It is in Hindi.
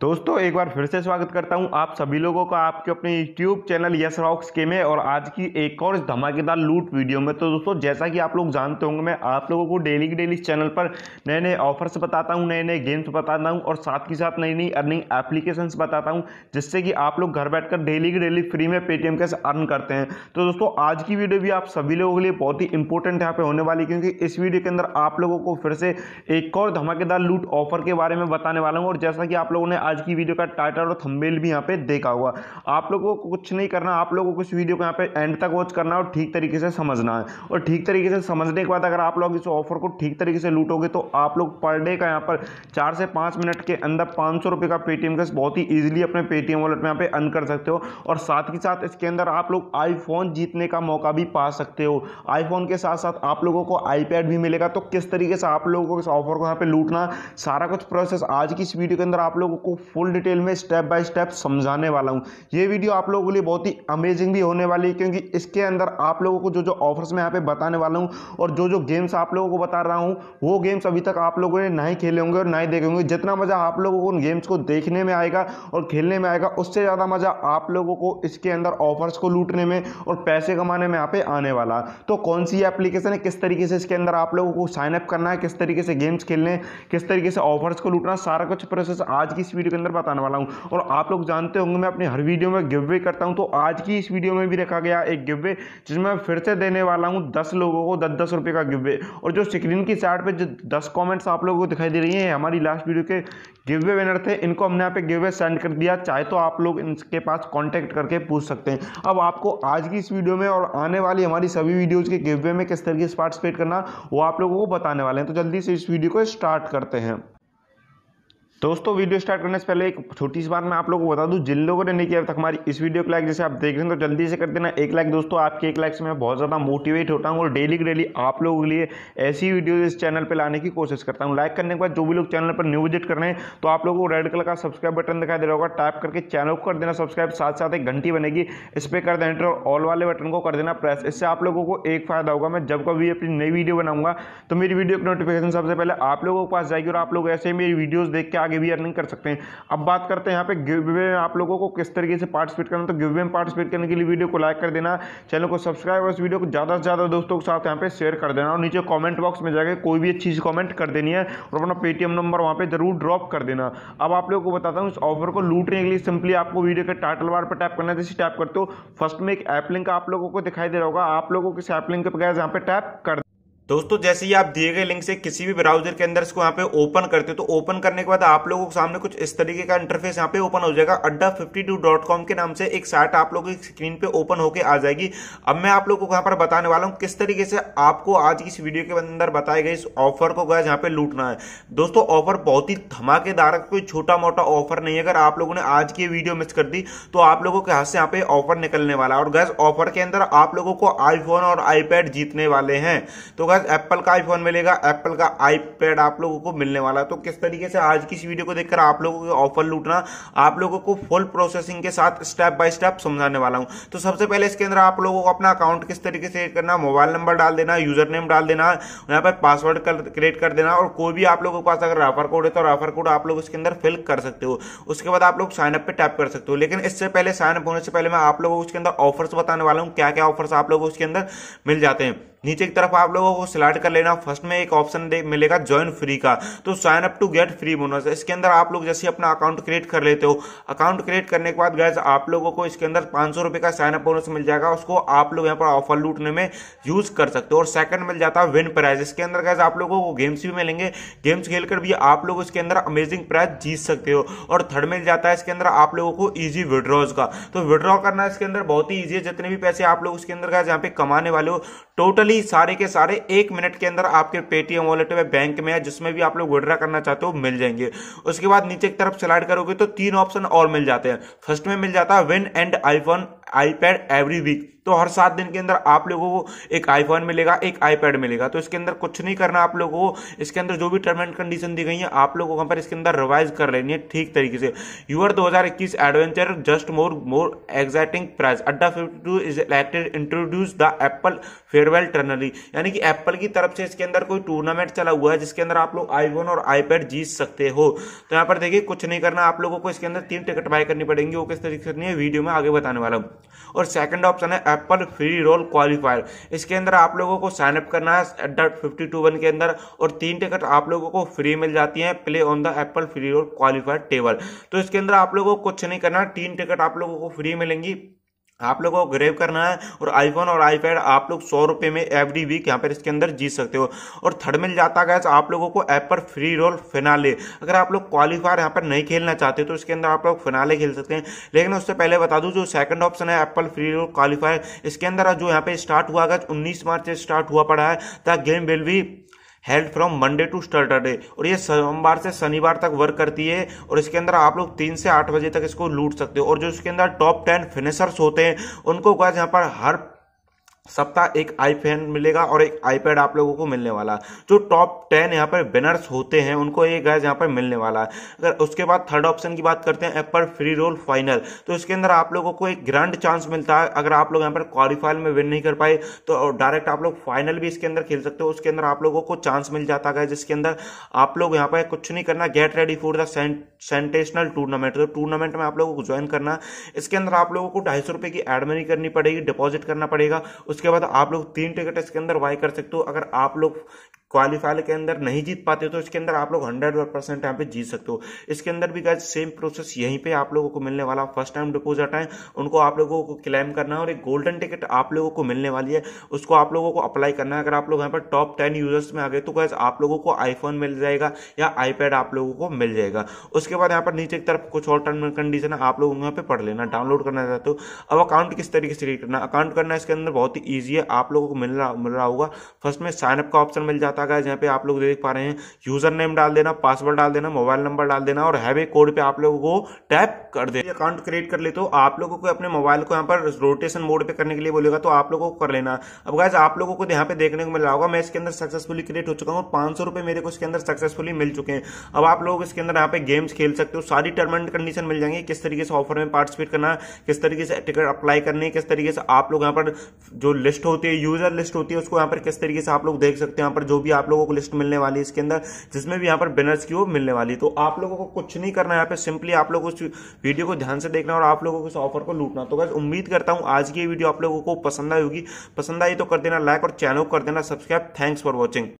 दोस्तों एक बार फिर से स्वागत करता हूं आप सभी लोगों का आपके अपने यूट्यूब चैनल यस रॉक्स के में और आज की एक और धमाकेदार लूट वीडियो में तो दोस्तों जैसा कि आप लोग जानते होंगे मैं आप लोगों को डेली के डेली चैनल पर नए नए ऑफर्स बताता हूं नए नए गेम्स बताता हूं और साथ ही साथ नई नई अर्निंग एप्लीकेशंस बताता हूँ जिससे कि आप लोग घर बैठकर डेली की डेली फ्री में पेटीएम कैसे अर्न करते हैं तो दोस्तों आज की वीडियो भी आप सभी लोगों के लिए बहुत ही इंपॉर्टेंट यहाँ पर होने वाली क्योंकि इस वीडियो के अंदर आप लोगों को फिर से एक और धमाकेदार लूट ऑफर के बारे में बताने वाला हूँ और जैसा कि आप लोगों ने आज की वीडियो का टाइटल और थंबनेल भी यहाँ पे देखा हुआ आप लोगों को कुछ नहीं करना आप लोगों को इस वीडियो को यहाँ पे एंड तक वॉच करना और ठीक तरीके से समझना है और ठीक तरीके से समझने के बाद अगर आप लोग इस ऑफर को ठीक तरीके से लूटोगे तो आप लोग पर डे का यहाँ पर चार से पाँच मिनट के अंदर पाँच सौ रुपये का पेटीएम का बहुत ही ईजिली अपने पेटीएम वॉलेट में यहाँ पे अर्न कर सकते हो और साथ ही साथ इसके अंदर आप लोग आईफोन जीतने का मौका भी पा सकते हो आईफोन के साथ साथ आप लोगों को आईपैड भी मिलेगा तो किस तरीके से आप लोगों को इस ऑफर को यहाँ पे लूटना सारा कुछ प्रोसेस आज की इस वीडियो के अंदर आप लोगों को फुल डिटेल में स्टेप बाय स्टेप समझाने वाला हूँ ये वीडियो आप लोगों के लिए बहुत ही अमेजिंग भी होने वाली है क्योंकि इसके अंदर आप लोगों को जो जो ऑफर्स मैं यहाँ पे बताने वाला हूँ और जो जो गेम्स आप लोगों को बता रहा हूँ वो गेम्स अभी तक आप लोगों ने नहीं खेले होंगे और ना ही देखेंगे जितना मज़ा आप लोगों को उन गेम्स को देखने में आएगा और खेलने में आएगा उससे ज़्यादा मज़ा आप लोगों को इसके अंदर ऑफर्स को लूटने में और पैसे कमाने में यहाँ पे आने वाला तो कौन सी एप्लीकेशन है किस तरीके से इसके अंदर आप लोगों को साइनअप करना है किस तरीके से गेम्स खेलने किस तरीके से ऑफर्स को लूटना सारा कुछ प्रोसेस आज की इस वीडियो वीडियो के अंदर बताने वाला हूँ और आप लोग जानते होंगे मैं अपनी हर वीडियो में गिव वे करता हूँ तो आज की इस वीडियो में भी रखा गया एक गिव वे जिसमें फिर से देने वाला हूँ दस लोगों को दस दस रुपये का गिव वे और जो स्क्रीन की साइड पर जो दस कॉमेंट्स आप लोगों को दिखाई दे रही है हमारी लास्ट वीडियो के गिव वे विनर थे इनको हमने यहाँ पे गिव वे सेंड कर दिया चाहे तो आप लोग इनके पास कॉन्टैक्ट करके पूछ सकते हैं अब आपको आज की इस वीडियो में और आने वाली हमारी सभी वीडियोज़ के गिव वे में किस तरीके से पार्टिसिपेट करना वो आप लोगों को बताने वाले हैं तो जल्दी से इस वीडियो को स्टार्ट करते हैं दोस्तों वीडियो स्टार्ट करने से पहले एक छोटी सी बात मैं आप लोगों को बता दूं जिन लोगों ने नहीं किया अब तक हमारी इस वीडियो को लाइक जैसे आप देख रहे हैं तो जल्दी से कर देना एक लाइक दोस्तों आपके एक लाइक से मैं बहुत ज़्यादा मोटिवेट होता हूँ और डेली डेली आप लोगों के लिए ऐसी वीडियो इस चैनल पर लाने की कोशिश करता हूँ लाइक करने के बाद जो भी लोग चैनल पर न्यू विजिट कर रहे हैं तो आप लोगों को रेड कलर का सब्सक्राइब बटन दिखाई दे रहा होगा टाइप करके चैनल को कर देना सब्सक्राइब साथ साथ एक घंटी बनेगी इस पर कर देना और ऑल वाले बटन को कर देना प्रेस इससे आप लोगों को एक फायदा होगा मैं जब कभी अपनी नई वीडियो बनाऊंगा तो मेरी वीडियो की नोटिफिकेशन सबसे पहले आप लोगों के पास जाएगी और आप लोग ऐसे मेरी वीडियोज़ देख के आगे भी अर्निंग कर सकते हैं अब बात करते हैं यहाँ पे गिव में आप लोगों को किस तरीके से पार्टिसिपेट करना तो गिव में पार्टिसिपेट करने के लिए वीडियो को लाइक कर देना चैनल को सब्सक्राइब और इस वीडियो को ज़्यादा से ज़्यादा दोस्तों के साथ यहाँ पे शेयर कर देना और नीचे कॉमेंट बॉक्स में जाकर कोई भी अच्छी सी कॉमेंट कर देनी है और अपना पेटीएम नंबर वहाँ पर जरूर ड्रॉप कर देना अब आप लोगों को बताता हूँ इस ऑफर को लूटने के लिए सिंपली आपको वीडियो के टाइटल बार पर टैप करना जैसे टैप करते हो फर्स्ट में एक ऐप लिंक आप लोगों को दिखाई दे रहा होगा आप लोगों को इस ऐप लिंक के बगैर यहाँ पर टैप कर दोस्तों जैसे ही आप दिए गए लिंक से किसी भी ब्राउजर के अंदर इसको यहाँ पे ओपन करते हो तो ओपन करने के बाद आप लोगों के सामने कुछ इस तरीके का इंटरफेस यहाँ पे ओपन हो जाएगा अड्डा फिफ्टी टू डॉट कॉम के नाम से एक साइट आप लोगों की स्क्रीन पे ओपन होकर आ जाएगी अब मैं आप लोगों को यहाँ पर बताने वाला हूँ किस तरीके से आपको आज इस वीडियो के अंदर बताए गए इस ऑफर को गया यहाँ पे लूटना है दोस्तों ऑफर बहुत ही धमाकेदार कोई छोटा मोटा ऑफर नहीं है अगर आप लोगों ने आज की वीडियो मिस कर दी तो आप लोगों के हाथ से यहाँ पे ऑफर निकलने वाला है और गैस ऑफर के अंदर आप लोगों को आईफोन और आईपैड जीतने वाले हैं तो गैस पास एप्पल का आईफोन मिलेगा एप्पल का आईपैड आप लोगों को मिलने वाला है तो किस तरीके से आज की इस वीडियो को देखकर आप लोगों के ऑफर लूटना आप लोगों को फुल प्रोसेसिंग के साथ स्टेप बाय स्टेप समझाने वाला हूं तो सबसे पहले इसके अंदर आप लोगों को अपना अकाउंट किस तरीके से करना मोबाइल नंबर डाल देना यूजर नेम डाल देना यहाँ पर पासवर्ड क्रिएट कर देना और कोई भी आप लोगों के पास अगर रेफर कोड है तो राफर कोड आप लोग इसके अंदर फिल कर सकते हो उसके बाद आप लोग साइनअप पर टैप कर सकते हो लेकिन इससे पहले साइनअप होने से पहले मैं आप लोगों को उसके अंदर ऑफर्स बताने वाला हूँ क्या क्या ऑफर्स आप लोगों को उसके अंदर मिल जाते हैं नीचे की तरफ आप लोगों को सिलेक्ट कर लेना फर्स्ट में एक ऑप्शन मिलेगा ज्वाइन फ्री का तो sign up to get free bonus इसके अंदर आप लोग जैसे अपना अकाउंट क्रिएट कर लेते हो अकाउंट क्रिएट करने के बाद गैस आप लोगों को इसके अंदर पांच सौ रुपए का साइन अप बोनस मिल जाएगा उसको आप लोग यहाँ पर ऑफर लूटने में यूज कर सकते हो और सेकंड मिल जाता है विन प्राइज इसके अंदर गैस आप लोगों को गेम्स भी मिलेंगे गेम्स खेलकर भी आप लोग इसके अंदर अमेजिंग प्राइज जीत सकते हो और थर्ड मिल जाता है इसके अंदर आप लोगों को ईजी विड्रॉज का तो विड्रॉ करना इसके अंदर बहुत ही ईजी है जितने भी पैसे आप लोग इसके अंदर गैस यहाँ पे कमाने वाले हो टोटल टोटली सारे के सारे एक मिनट के अंदर आपके पेटीएम वॉलेट में बैंक में है जिसमें भी आप लोग विड्रा करना चाहते हो मिल जाएंगे उसके बाद नीचे की तरफ स्लाइड करोगे तो तीन ऑप्शन और मिल जाते हैं फर्स्ट में मिल जाता है win and iPhone iPad every week तो हर सात दिन के अंदर आप लोगों को एक आईफोन मिलेगा एक आईपैड मिलेगा तो इसके अंदर कुछ नहीं करना आप लोगों को इसके अंदर जो भी टर्म एंड कंडीशन दी गई है आप लोगों को पर इसके अंदर रिवाइज कर लेनी है ठीक तरीके से your 2021 adventure just more more exciting price अड्डा fifty two is elected introduce the Apple farewell टर्नली यानी कि एप्पल की तरफ से इसके अंदर कोई टूर्नामेंट चला हुआ है जिसके अंदर आप लोग आईफोन और आईपैड जीत सकते हो तो यहाँ पर देखिए कुछ नहीं करना आप लोगों को इसके अंदर तीन टिकट बाय करनी पड़ेंगी वो किस तरीके से नहीं है वीडियो में आगे बताने वाला हूँ और सेकंड ऑप्शन है एप्पल फ्री रोल क्वालिफायर इसके अंदर आप लोगों को साइनअप करना है एट फिफ्टी टू वन के अंदर और तीन टिकट आप लोगों को फ्री मिल जाती है play on the Apple freeroll qualifier table तो इसके अंदर आप लोगों को कुछ नहीं करना तीन टिकट आप लोगों को फ्री मिलेंगी आप लोगों को ग्रेव करना है और आईफोन और आईपैड आप लोग सौ रुपये में एवरी वीक यहाँ पर इसके अंदर जीत सकते हो और थर्ड मिल जाता गैस तो आप लोगों को ऐप पर फ्री रोल फिनाले अगर आप लोग क्वालिफायर यहाँ पर नहीं खेलना चाहते तो इसके अंदर आप लोग फिनाले खेल सकते हैं लेकिन उससे पहले बता दूँ जो सेकंड ऑप्शन है एप्पल फ्री रोल क्वालिफायर इसके अंदर जो यहाँ पर स्टार्ट हुआ गया उन्नीस मार्च से स्टार्ट हुआ पड़ा है the game will be held from Monday to Saturday और ये सोमवार से शनिवार तक वर्क करती है और इसके अंदर आप लोग तीन से आठ बजे तक इसको लूट सकते हो और जो इसके अंदर टॉप टेन फिनिशर्स होते हैं उनको यहाँ पर हर सप्ताह एक आई फैन मिलेगा और एक आईपैड आप लोगों को मिलने वाला जो टॉप टेन यहाँ पर बिनर्स होते हैं उनको ये गैस यहाँ पर मिलने वाला है अगर उसके बाद थर्ड ऑप्शन की बात करते हैं एप्पल फ्री रोल फाइनल तो इसके अंदर आप लोगों को एक ग्रैंड चांस मिलता है अगर आप लोग यहाँ पर क्वालिफाइल में विन नहीं कर पाए तो डायरेक्ट आप लोग फाइनल भी इसके अंदर खेल सकते हो उसके अंदर आप लोगों को चांस मिल जाता है जिसके अंदर आप लोग यहाँ पर कुछ नहीं करना get ready for the sensational tournament तो टूर्नामेंट में आप लोगों को ज्वाइन करना इसके अंदर आप लोगों को ढाई सौ की एडमनी करनी पड़ेगी डिपॉजिट करना पड़ेगा उस उसके बाद आप लोग तीन टिकट इसके अंदर बाई कर सकते हो अगर आप लोग क्वालिफायर के अंदर नहीं जीत पाते तो इसके अंदर आप लोग हंड्रेड परसेंट यहाँ पे जीत सकते हो इसके अंदर भी गाइज सेम प्रोसेस यहीं पे आप लोगों को मिलने वाला फर्स्ट टाइम डिपोजिट है उनको आप लोगों को क्लेम करना है और एक गोल्डन टिकट आप लोगों को मिलने वाली है उसको आप लोगों को अप्लाई करना है अगर आप लोग यहाँ पर टॉप टेन यूजर्स में आ गए तो गाइज आप लोगों को आईफोन मिल जाएगा या आईपैड आप लोगों को मिल जाएगा उसके बाद यहाँ पर नीचे की तरफ कुछ और टर्म एंड कंडीशन है आप लोग यहाँ पे पढ़ लेना डाउनलोड करना चाहते हो अब अकाउंट किस तरीके से क्रिएट करना अकाउंट करना इसके अंदर बहुत ही ईजी है आप लोगों को मिल रहा मिल रहा होगा फर्स्ट में साइनअप का ऑप्शन मिल जाता आता है जहाँ पे आप लोग देख पा रहे हैं यूजर नेम डाल देना पासवर्ड डाल देना मोबाइल नंबर डाल देना और हैवे कोड पे आप लोगों को टैप कर दे अकाउंट क्रिएट कर ले तो आप लोगों को अपने मोबाइल को यहाँ पर रोटेशन मोड पे करने के लिए बोलेगा तो आप लोगों को कर लेना अब गाइज आप लोगों को तो यहाँ पे देखने को मिल रहा होगा मैं इसके अंदर सक्सेसफुली क्रिएट हो चुका हूँ पांच सौ रुपए मेरे को इसके अंदर सक्सेसफुली मिल चुके हैं अब आप लोग इसके अंदर यहाँ पे गेम्स खेल सकते हो सारी टर्म एंड कंडीशन मिल जाएंगे किस तरीके से ऑफर में पार्टिसिपेट करना किस तरीके से टिकट अप्लाई करने किस तरीके से आप लोग यहाँ पर जो लिस्ट होती है यूजर लिस्ट होती है उसको यहाँ पर किस तरीके से आप लोग देख सकते हैं यहाँ पर जो भी भी आप लोगों को लिस्ट मिलने वाली है इसके अंदर जिसमें भी यहाँ पर बिनर्स की वो मिलने वाली तो आप लोगों को कुछ नहीं करना यहाँ पे सिंपली आप लोग उस वीडियो को ध्यान से देखना और आप लोगों को इस ऑफर को लूटना तो बस उम्मीद करता हूँ आज की वीडियो आप लोगों को पसंद आई होगी पसंद आई तो कर देना लाइक और चैनल को कर देना सब्सक्राइब थैंक्स फॉर वॉचिंग